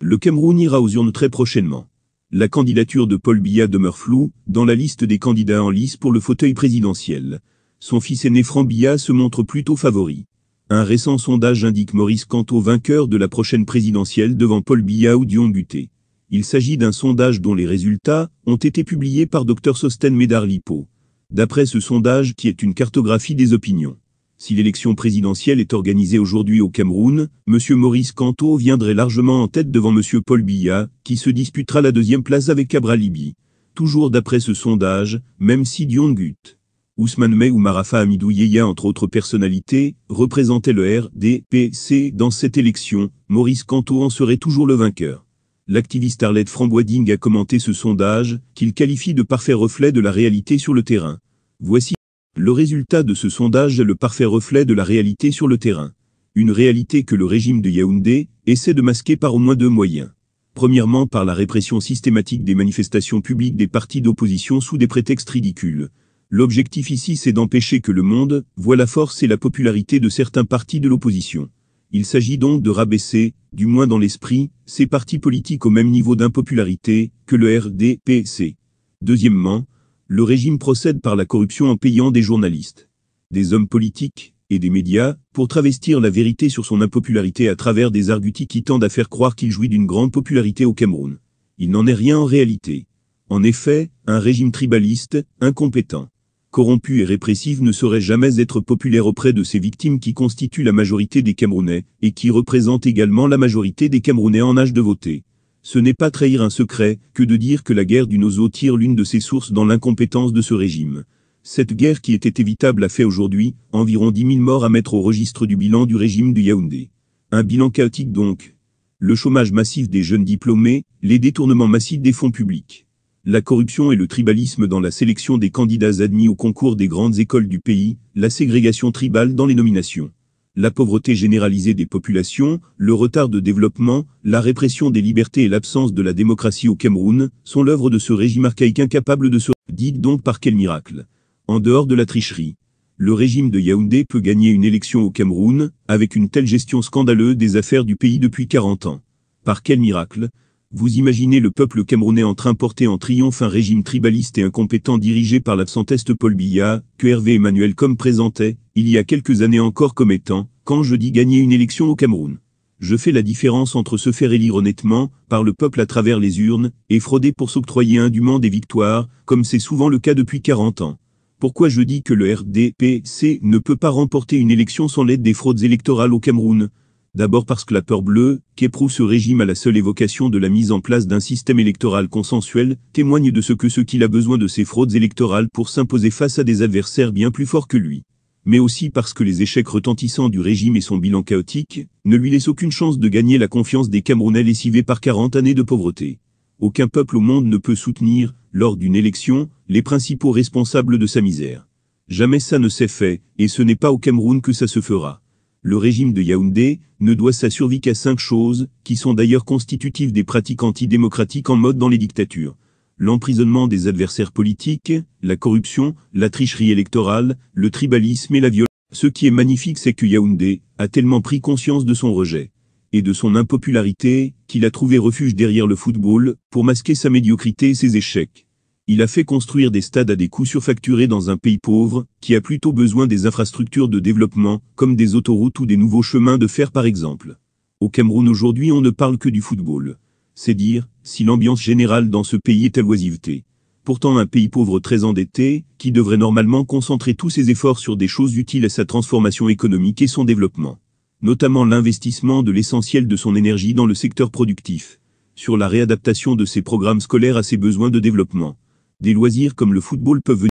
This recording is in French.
Le Cameroun ira aux urnes très prochainement. La candidature de Paul Biya demeure floue dans la liste des candidats en lice pour le fauteuil présidentiel. Son fils aîné Franck Biya se montre plutôt favori. Un récent sondage indique Maurice Kanto vainqueur de la prochaine présidentielle devant Paul Biya ou Dion Buté. Il s'agit d'un sondage dont les résultats ont été publiés par Dr Sosten Medarlipo. D'après ce sondage qui est une cartographie des opinions. Si l'élection présidentielle est organisée aujourd'hui au Cameroun, M. Maurice Kanto viendrait largement en tête devant M. Paul Biya, qui se disputera la deuxième place avec Abralibi. Toujours d'après ce sondage, même si Gut, Ousmane May ou Marafa Amidou Yeya, entre autres personnalités, représentaient le RDPC dans cette élection, Maurice Kanto en serait toujours le vainqueur. L'activiste Arlette Framboiding a commenté ce sondage, qu'il qualifie de parfait reflet de la réalité sur le terrain. Voici le résultat de ce sondage est le parfait reflet de la réalité sur le terrain. Une réalité que le régime de Yaoundé essaie de masquer par au moins deux moyens. Premièrement par la répression systématique des manifestations publiques des partis d'opposition sous des prétextes ridicules. L'objectif ici c'est d'empêcher que le monde voit la force et la popularité de certains partis de l'opposition. Il s'agit donc de rabaisser, du moins dans l'esprit, ces partis politiques au même niveau d'impopularité que le RDPC. Deuxièmement, le régime procède par la corruption en payant des journalistes, des hommes politiques et des médias pour travestir la vérité sur son impopularité à travers des arguties qui tendent à faire croire qu'il jouit d'une grande popularité au Cameroun. Il n'en est rien en réalité. En effet, un régime tribaliste, incompétent, corrompu et répressif ne saurait jamais être populaire auprès de ses victimes qui constituent la majorité des Camerounais et qui représentent également la majorité des Camerounais en âge de voter. Ce n'est pas trahir un secret que de dire que la guerre du Nozo tire l'une de ses sources dans l'incompétence de ce régime. Cette guerre qui était évitable a fait aujourd'hui environ 10 000 morts à mettre au registre du bilan du régime du Yaoundé. Un bilan chaotique donc. Le chômage massif des jeunes diplômés, les détournements massifs des fonds publics. La corruption et le tribalisme dans la sélection des candidats admis au concours des grandes écoles du pays, la ségrégation tribale dans les nominations la pauvreté généralisée des populations, le retard de développement, la répression des libertés et l'absence de la démocratie au Cameroun sont l'œuvre de ce régime archaïque incapable de se... Dites donc par quel miracle En dehors de la tricherie, le régime de Yaoundé peut gagner une élection au Cameroun avec une telle gestion scandaleuse des affaires du pays depuis 40 ans. Par quel miracle vous imaginez le peuple camerounais en train porter en triomphe un régime tribaliste et incompétent dirigé par l'absenteste Paul Biya, que Hervé Emmanuel comme présentait, il y a quelques années encore comme étant, quand je dis gagner une élection au Cameroun. Je fais la différence entre se faire élire honnêtement, par le peuple à travers les urnes, et frauder pour s'octroyer indûment des victoires, comme c'est souvent le cas depuis 40 ans. Pourquoi je dis que le RDPC ne peut pas remporter une élection sans l'aide des fraudes électorales au Cameroun D'abord parce que la peur bleue, qu'éprouve ce régime à la seule évocation de la mise en place d'un système électoral consensuel, témoigne de ce que ce qu'il a besoin de ces fraudes électorales pour s'imposer face à des adversaires bien plus forts que lui. Mais aussi parce que les échecs retentissants du régime et son bilan chaotique, ne lui laissent aucune chance de gagner la confiance des Camerounais lessivés par 40 années de pauvreté. Aucun peuple au monde ne peut soutenir, lors d'une élection, les principaux responsables de sa misère. Jamais ça ne s'est fait, et ce n'est pas au Cameroun que ça se fera le régime de Yaoundé ne doit sa survie qu'à cinq choses, qui sont d'ailleurs constitutives des pratiques antidémocratiques en mode dans les dictatures. L'emprisonnement des adversaires politiques, la corruption, la tricherie électorale, le tribalisme et la violence. Ce qui est magnifique c'est que Yaoundé a tellement pris conscience de son rejet et de son impopularité qu'il a trouvé refuge derrière le football pour masquer sa médiocrité et ses échecs il a fait construire des stades à des coûts surfacturés dans un pays pauvre, qui a plutôt besoin des infrastructures de développement, comme des autoroutes ou des nouveaux chemins de fer par exemple. Au Cameroun aujourd'hui on ne parle que du football. C'est dire, si l'ambiance générale dans ce pays est à Pourtant un pays pauvre très endetté, qui devrait normalement concentrer tous ses efforts sur des choses utiles à sa transformation économique et son développement. Notamment l'investissement de l'essentiel de son énergie dans le secteur productif. Sur la réadaptation de ses programmes scolaires à ses besoins de développement des loisirs comme le football peuvent venir